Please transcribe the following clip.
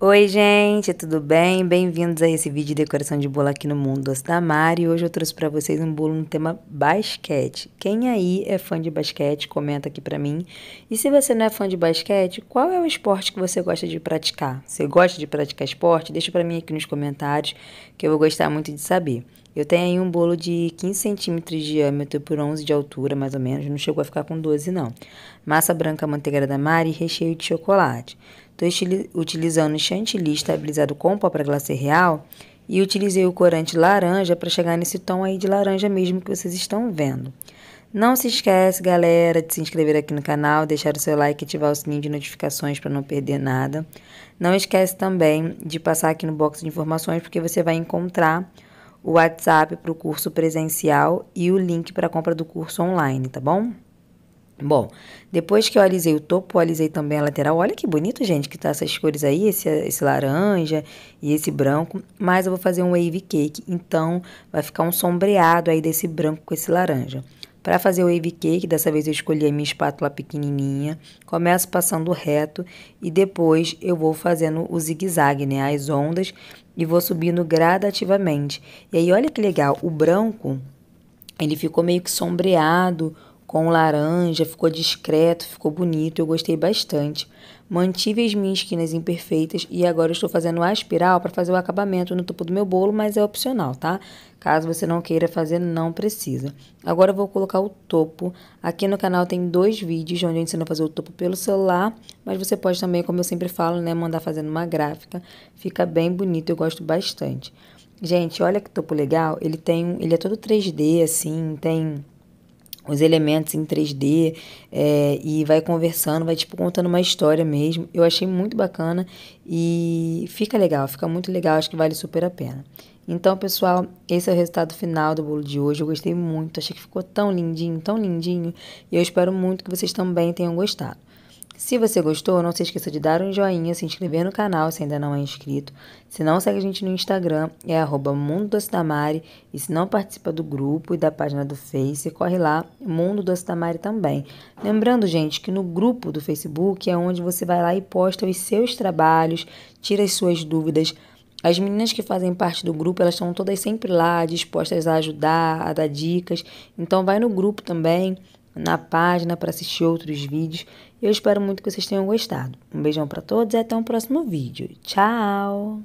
Oi gente, tudo bem? Bem-vindos a esse vídeo de decoração de bolo aqui no Mundo Doce da Mari. Hoje eu trouxe para vocês um bolo no tema basquete. Quem aí é fã de basquete, comenta aqui para mim. E se você não é fã de basquete, qual é o esporte que você gosta de praticar? Você gosta de praticar esporte? Deixa para mim aqui nos comentários que eu vou gostar muito de saber. Eu tenho aí um bolo de 15 centímetros de diâmetro por 11 de altura, mais ou menos. Não chegou a ficar com 12, não. Massa branca manteiga da Mari e recheio de chocolate. Estou utilizando chantilly estabilizado com pó para glacê real e utilizei o corante laranja para chegar nesse tom aí de laranja mesmo que vocês estão vendo. Não se esquece, galera, de se inscrever aqui no canal, deixar o seu like e ativar o sininho de notificações para não perder nada. Não esquece também de passar aqui no box de informações porque você vai encontrar o WhatsApp para o curso presencial e o link para a compra do curso online, tá bom? Bom, depois que eu alisei o topo, eu alisei também a lateral. Olha que bonito, gente, que tá essas cores aí, esse, esse laranja e esse branco. Mas eu vou fazer um wave cake, então vai ficar um sombreado aí desse branco com esse laranja. Para fazer o wave cake, dessa vez eu escolhi a minha espátula pequenininha, começo passando reto e depois eu vou fazendo o zigue-zague, né, as ondas, e vou subindo gradativamente. E aí olha que legal, o branco, ele ficou meio que sombreado, com laranja, ficou discreto, ficou bonito, eu gostei bastante. Mantive as minhas esquinas imperfeitas e agora estou fazendo a espiral para fazer o acabamento no topo do meu bolo, mas é opcional, tá? Caso você não queira fazer, não precisa. Agora eu vou colocar o topo. Aqui no canal tem dois vídeos onde eu ensino a fazer o topo pelo celular, mas você pode também, como eu sempre falo, né, mandar fazendo uma gráfica. Fica bem bonito, eu gosto bastante. Gente, olha que topo legal, ele tem, ele é todo 3D assim, tem os elementos em 3D é, e vai conversando, vai tipo contando uma história mesmo. Eu achei muito bacana e fica legal, fica muito legal, acho que vale super a pena. Então, pessoal, esse é o resultado final do bolo de hoje. Eu gostei muito, achei que ficou tão lindinho, tão lindinho. E eu espero muito que vocês também tenham gostado. Se você gostou, não se esqueça de dar um joinha, se inscrever no canal se ainda não é inscrito. Se não, segue a gente no Instagram, é arroba Mundo Doce da Mari. E se não participa do grupo e da página do Face, corre lá, Mundo Doce da Mari também. Lembrando, gente, que no grupo do Facebook é onde você vai lá e posta os seus trabalhos, tira as suas dúvidas, as meninas que fazem parte do grupo, elas estão todas sempre lá, dispostas a ajudar, a dar dicas. Então vai no grupo também, na página para assistir outros vídeos. Eu espero muito que vocês tenham gostado. Um beijão para todos e até o um próximo vídeo. Tchau!